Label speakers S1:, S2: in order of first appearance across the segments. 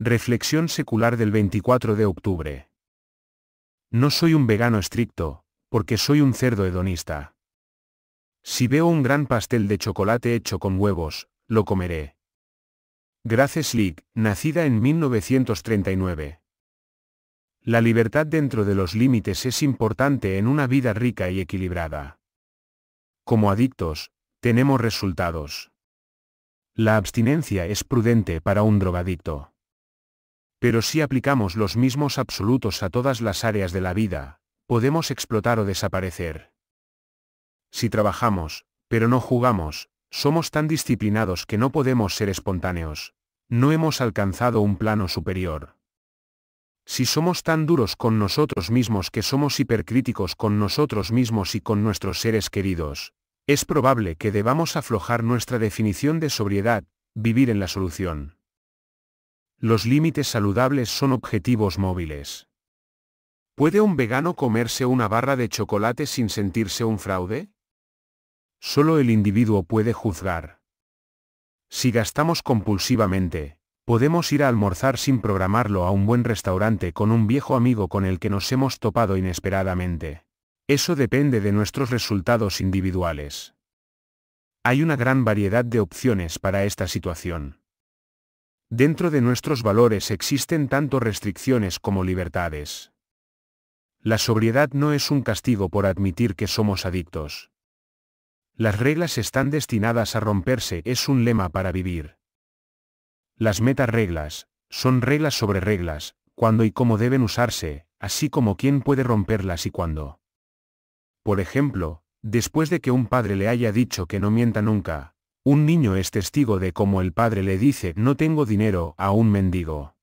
S1: Reflexión secular del 24 de octubre. No soy un vegano estricto, porque soy un cerdo hedonista. Si veo un gran pastel de chocolate hecho con huevos, lo comeré. Gracias Slick, nacida en 1939. La libertad dentro de los límites es importante en una vida rica y equilibrada. Como adictos, tenemos resultados. La abstinencia es prudente para un drogadicto. Pero si aplicamos los mismos absolutos a todas las áreas de la vida, podemos explotar o desaparecer. Si trabajamos, pero no jugamos, somos tan disciplinados que no podemos ser espontáneos. No hemos alcanzado un plano superior. Si somos tan duros con nosotros mismos que somos hipercríticos con nosotros mismos y con nuestros seres queridos, es probable que debamos aflojar nuestra definición de sobriedad, vivir en la solución. Los límites saludables son objetivos móviles. ¿Puede un vegano comerse una barra de chocolate sin sentirse un fraude? Solo el individuo puede juzgar. Si gastamos compulsivamente, podemos ir a almorzar sin programarlo a un buen restaurante con un viejo amigo con el que nos hemos topado inesperadamente. Eso depende de nuestros resultados individuales. Hay una gran variedad de opciones para esta situación. Dentro de nuestros valores existen tanto restricciones como libertades. La sobriedad no es un castigo por admitir que somos adictos. Las reglas están destinadas a romperse es un lema para vivir. Las metarreglas son reglas sobre reglas, cuándo y cómo deben usarse, así como quién puede romperlas y cuándo. Por ejemplo, después de que un padre le haya dicho que no mienta nunca, un niño es testigo de cómo el padre le dice no tengo dinero a un mendigo.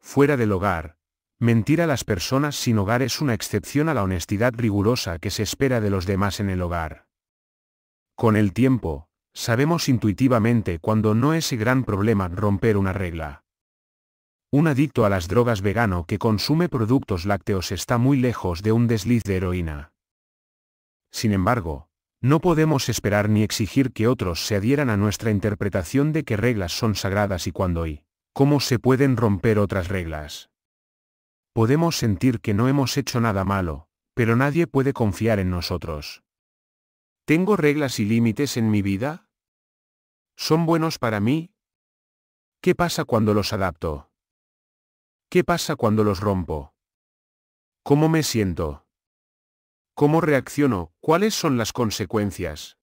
S1: Fuera del hogar, mentir a las personas sin hogar es una excepción a la honestidad rigurosa que se espera de los demás en el hogar. Con el tiempo, sabemos intuitivamente cuando no es gran problema romper una regla. Un adicto a las drogas vegano que consume productos lácteos está muy lejos de un desliz de heroína. Sin embargo, no podemos esperar ni exigir que otros se adhieran a nuestra interpretación de qué reglas son sagradas y cuándo y cómo se pueden romper otras reglas. Podemos sentir que no hemos hecho nada malo, pero nadie puede confiar en nosotros. ¿Tengo reglas y límites en mi vida? ¿Son buenos para mí? ¿Qué pasa cuando los adapto? ¿Qué pasa cuando los rompo? ¿Cómo me siento? ¿Cómo reacciono? ¿Cuáles son las consecuencias?